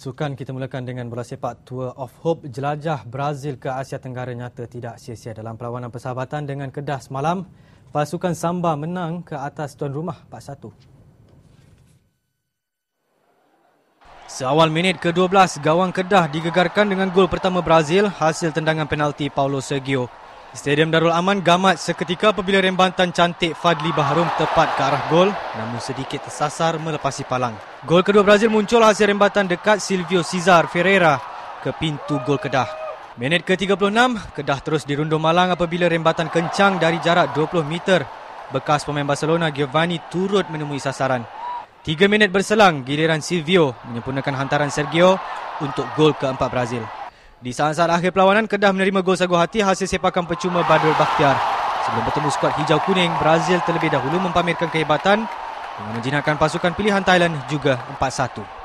Sukan kita mulakan dengan bola sepak Tour of Hope jelajah Brazil ke Asia Tenggara nyata tidak sia-sia dalam perlawanan persahabatan dengan Kedah semalam. Pasukan Samba menang ke atas tuan rumah 4-1. Seawal minit ke-12, gawang Kedah digegarkan dengan gol pertama Brazil hasil tendangan penalti Paulo Sergio. Stadium Darul Aman gamat seketika apabila rembantan cantik Fadli Baharum tepat ke arah gol namun sedikit tersasar melepasi palang. Gol kedua Brazil muncul hasil rembatan dekat Silvio Cesar Ferreira ke pintu gol Kedah. Minit ke-36, Kedah terus dirundung malang apabila rembatan kencang dari jarak 20 meter. Bekas pemain Barcelona Giovanni turut menemui sasaran. Tiga minit berselang, giliran Silvio menyempurnakan hantaran Sergio untuk gol keempat Brazil. Di saat-saat akhir perlawanan, Kedah menerima gol sagu hati hasil sepakan percuma Badrul Bakhtiar. Sebelum bertemu skuad hijau kuning, Brazil terlebih dahulu mempamerkan kehebatan dengan menjinakkan pasukan pilihan Thailand juga 4-1.